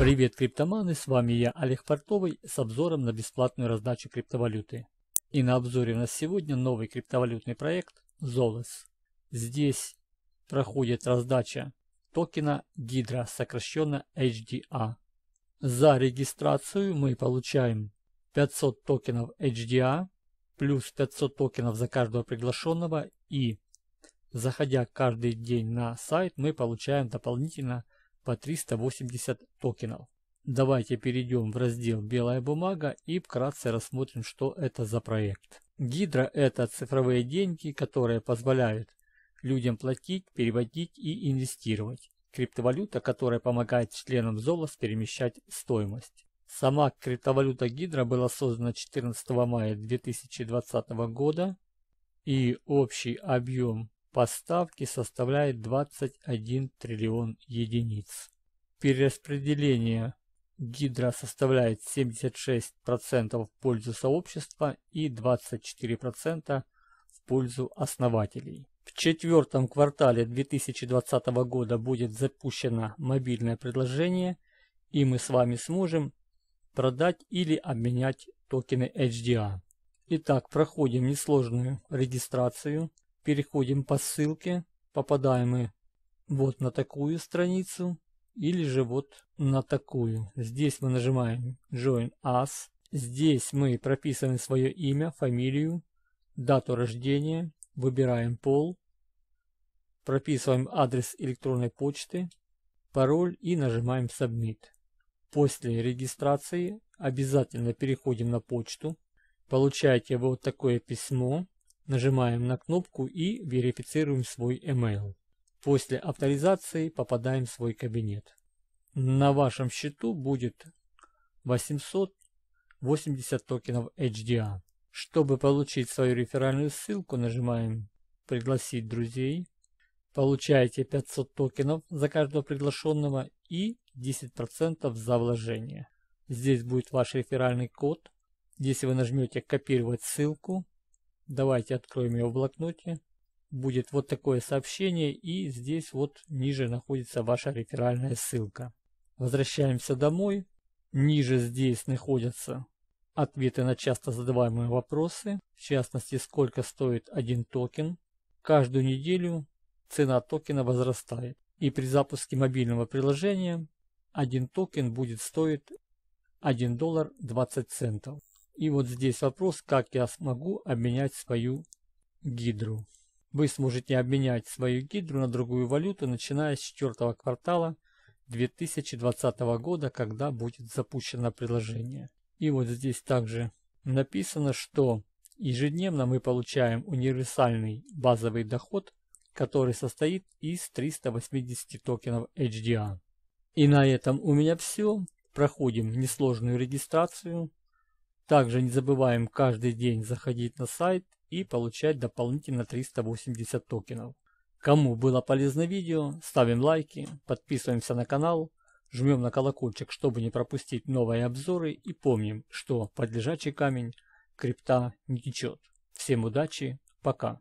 Привет, криптоманы, с вами я, Олег Портовый, с обзором на бесплатную раздачу криптовалюты. И на обзоре у нас сегодня новый криптовалютный проект Zolus. Здесь проходит раздача токена Гидра, сокращенно HDA. За регистрацию мы получаем 500 токенов HDA, плюс 500 токенов за каждого приглашенного и заходя каждый день на сайт, мы получаем дополнительно по 380 токенов. Давайте перейдем в раздел «Белая бумага» и вкратце рассмотрим, что это за проект. Гидра – это цифровые деньги, которые позволяют людям платить, переводить и инвестировать. Криптовалюта, которая помогает членам Золос перемещать стоимость. Сама криптовалюта Гидра была создана 14 мая 2020 года и общий объем поставки составляет 21 триллион единиц. Перераспределение Гидра составляет 76% в пользу сообщества и 24% в пользу основателей. В четвертом квартале 2020 года будет запущено мобильное предложение, и мы с вами сможем продать или обменять токены HDA. А. Итак, проходим несложную регистрацию переходим по ссылке, попадаем мы вот на такую страницу или же вот на такую. Здесь мы нажимаем Join Us. Здесь мы прописываем свое имя, фамилию, дату рождения, выбираем пол, прописываем адрес электронной почты, пароль и нажимаем Submit. После регистрации обязательно переходим на почту, получаете вот такое письмо Нажимаем на кнопку и верифицируем свой email. После авторизации попадаем в свой кабинет. На вашем счету будет 880 токенов HDA. А. Чтобы получить свою реферальную ссылку, нажимаем «Пригласить друзей». Получаете 500 токенов за каждого приглашенного и 10% за вложение. Здесь будет ваш реферальный код. Если вы нажмете «Копировать ссылку», Давайте откроем ее в блокноте. Будет вот такое сообщение и здесь вот ниже находится ваша реферальная ссылка. Возвращаемся домой. Ниже здесь находятся ответы на часто задаваемые вопросы, в частности, сколько стоит один токен. Каждую неделю цена токена возрастает, и при запуске мобильного приложения один токен будет стоить 1 доллар 20 центов. И вот здесь вопрос, как я смогу обменять свою гидру. Вы сможете обменять свою гидру на другую валюту, начиная с четвертого квартала 2020 года, когда будет запущено приложение. И вот здесь также написано, что ежедневно мы получаем универсальный базовый доход, который состоит из 380 токенов HDA. И на этом у меня все. Проходим несложную регистрацию. Также не забываем каждый день заходить на сайт и получать дополнительно 380 токенов. Кому было полезно видео, ставим лайки, подписываемся на канал, жмем на колокольчик, чтобы не пропустить новые обзоры и помним, что под лежачий камень крипта не течет. Всем удачи, пока!